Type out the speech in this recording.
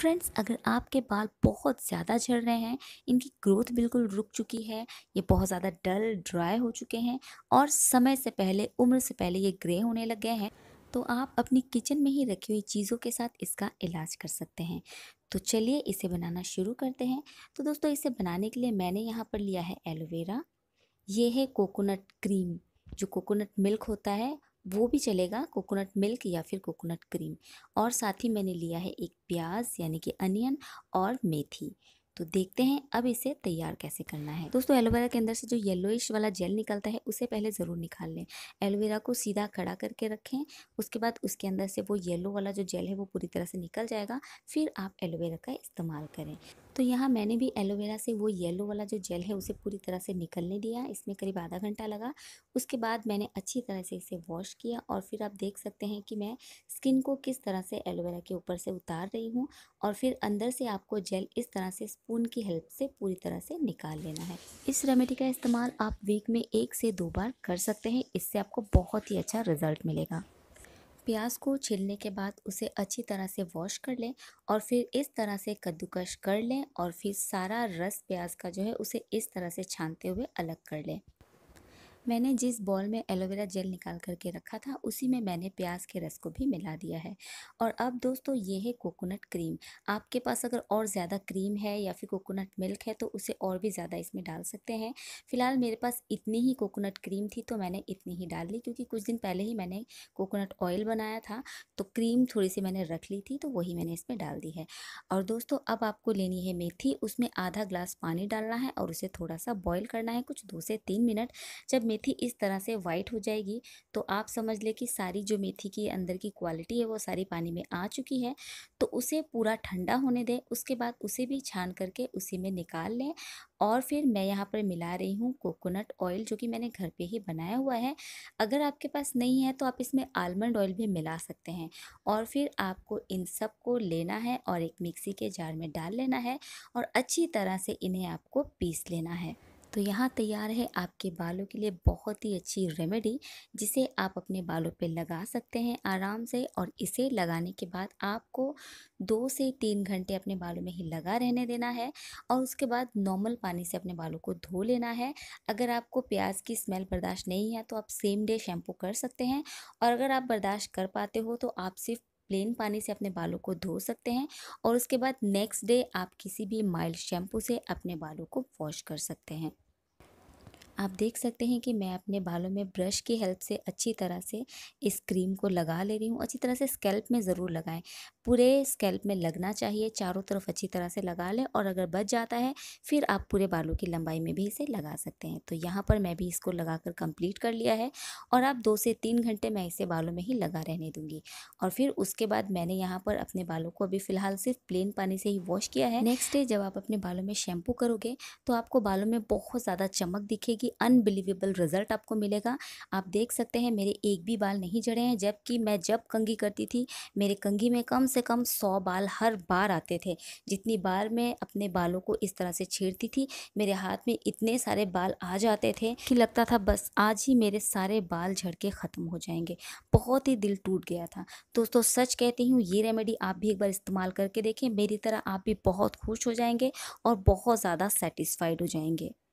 friends अगर आपके बाल बहुत ज़्यादा झड़ रहे हैं इनकी ग्रोथ बिल्कुल रुक चुकी है ये बहुत ज़्यादा डल ड्राई हो चुके हैं और समय से पहले उम्र से पहले ये ग्रे होने लग गए हैं तो आप अपनी किचन में ही रखी हुई चीज़ों के साथ इसका इलाज कर सकते हैं तो चलिए इसे बनाना शुरू करते हैं तो दोस्तों इसे बनाने के लिए मैंने यहाँ पर लिया है एलोवेरा ये है कोकोनट क्रीम जो कोकोनट मिल्क होता है वो भी चलेगा कोकोनट मिल्क या फिर कोकोनट क्रीम और साथ ही मैंने लिया है एक प्याज यानी कि अनियन और मेथी तो देखते हैं अब इसे तैयार कैसे करना है दोस्तों एलोवेरा के अंदर से जो येलोइश वाला जेल निकलता है उसे पहले ज़रूर निकाल लें एलोवेरा को सीधा खड़ा करके रखें उसके बाद उसके अंदर से वो येलो वाला जो जेल है वो पूरी तरह से निकल जाएगा फिर आप एलोवेरा का इस्तेमाल करें तो यहाँ मैंने भी एलोवेरा से वो येलो वाला जो जेल है उसे पूरी तरह से निकलने दिया इसमें करीब आधा घंटा लगा उसके बाद मैंने अच्छी तरह से इसे वॉश किया और फिर आप देख सकते हैं कि मैं स्किन को किस तरह से एलोवेरा के ऊपर से उतार रही हूँ और फिर अंदर से आपको जेल इस तरह से स्पून की हेल्प से पूरी तरह से निकाल लेना है इस रेमेडी का इस्तेमाल आप वीक में एक से दो बार कर सकते हैं इससे आपको बहुत ही अच्छा रिजल्ट मिलेगा प्याज को छीलने के बाद उसे अच्छी तरह से वॉश कर लें और फिर इस तरह से कद्दूकश कर लें और फिर सारा रस प्याज का जो है उसे इस तरह से छानते हुए अलग कर लें मैंने जिस बॉल में एलोवेरा जेल निकाल करके रखा था उसी में मैंने प्याज के रस को भी मिला दिया है और अब दोस्तों ये है कोकोनट क्रीम आपके पास अगर और ज़्यादा क्रीम है या फिर कोकोनट मिल्क है तो उसे और भी ज़्यादा इसमें डाल सकते हैं फ़िलहाल मेरे पास इतनी ही कोकोनट क्रीम थी तो मैंने इतनी ही डाल ली क्योंकि कुछ दिन पहले ही मैंने कोकोनट ऑयल बनाया था तो क्रीम थोड़ी सी मैंने रख ली थी तो वही मैंने इसमें डाल दी है और दोस्तों अब आपको लेनी है मेथी उसमें आधा ग्लास पानी डालना है और उसे थोड़ा सा बॉयल करना है कुछ दो से तीन मिनट जब मेथी इस तरह से वाइट हो जाएगी तो आप समझ लें कि सारी जो मेथी की अंदर की क्वालिटी है वो सारी पानी में आ चुकी है तो उसे पूरा ठंडा होने दें उसके बाद उसे भी छान करके उसी में निकाल लें और फिर मैं यहाँ पर मिला रही हूँ कोकोनट ऑयल जो कि मैंने घर पे ही बनाया हुआ है अगर आपके पास नहीं है तो आप इसमें आलमंड ऑयल भी मिला सकते हैं और फिर आपको इन सब को लेना है और एक मिक्सी के जार में डाल लेना है और अच्छी तरह से इन्हें आपको पीस लेना है तो यहाँ तैयार है आपके बालों के लिए बहुत ही अच्छी रेमेडी जिसे आप अपने बालों पे लगा सकते हैं आराम से और इसे लगाने के बाद आपको दो से तीन घंटे अपने बालों में ही लगा रहने देना है और उसके बाद नॉर्मल पानी से अपने बालों को धो लेना है अगर आपको प्याज की स्मेल बर्दाश्त नहीं है तो आप सेम डे शैम्पू कर सकते हैं और अगर आप बर्दाश्त कर पाते हो तो आप सिर्फ प्लेन पानी से अपने बालों को धो सकते हैं और उसके बाद नेक्स्ट डे आप किसी भी माइल्ड शैम्पू से अपने बालों को वॉश कर सकते हैं आप देख सकते हैं कि मैं अपने बालों में ब्रश की हेल्प से अच्छी तरह से इस क्रीम को लगा ले रही हूँ अच्छी तरह से स्कैल्प में ज़रूर लगाएं पूरे स्कैल्प में लगना चाहिए चारों तरफ अच्छी तरह से लगा लें और अगर बच जाता है फिर आप पूरे बालों की लंबाई में भी इसे लगा सकते हैं तो यहाँ पर मैं भी इसको लगा कर कम्प्लीट कर लिया है और आप दो से तीन घंटे मैं इसे बालों में ही लगा रहने दूँगी और फिर उसके बाद मैंने यहाँ पर अपने बालों को अभी फ़िलहाल सिर्फ प्लेन पानी से ही वॉश किया है नेक्स्ट डे जब आप अपने बालों में शैम्पू करोगे तो आपको बालों में बहुत ज़्यादा चमक दिखेगी कि अनबिलीवेबल रिज़ल्ट आपको मिलेगा आप देख सकते हैं मेरे एक भी बाल नहीं जड़े हैं जबकि मैं जब कंघी करती थी मेरे कंघी में कम से कम सौ बाल हर बार आते थे जितनी बार मैं अपने बालों को इस तरह से छेड़ती थी मेरे हाथ में इतने सारे बाल आ जाते थे कि लगता था बस आज ही मेरे सारे बाल झड़ के ख़त्म हो जाएंगे बहुत ही दिल टूट गया था दोस्तों सच कहती हूँ ये रेमेडी आप भी एक बार इस्तेमाल करके देखें मेरी तरह आप भी बहुत खुश हो जाएंगे और बहुत ज़्यादा सेटिस्फाइड हो जाएंगे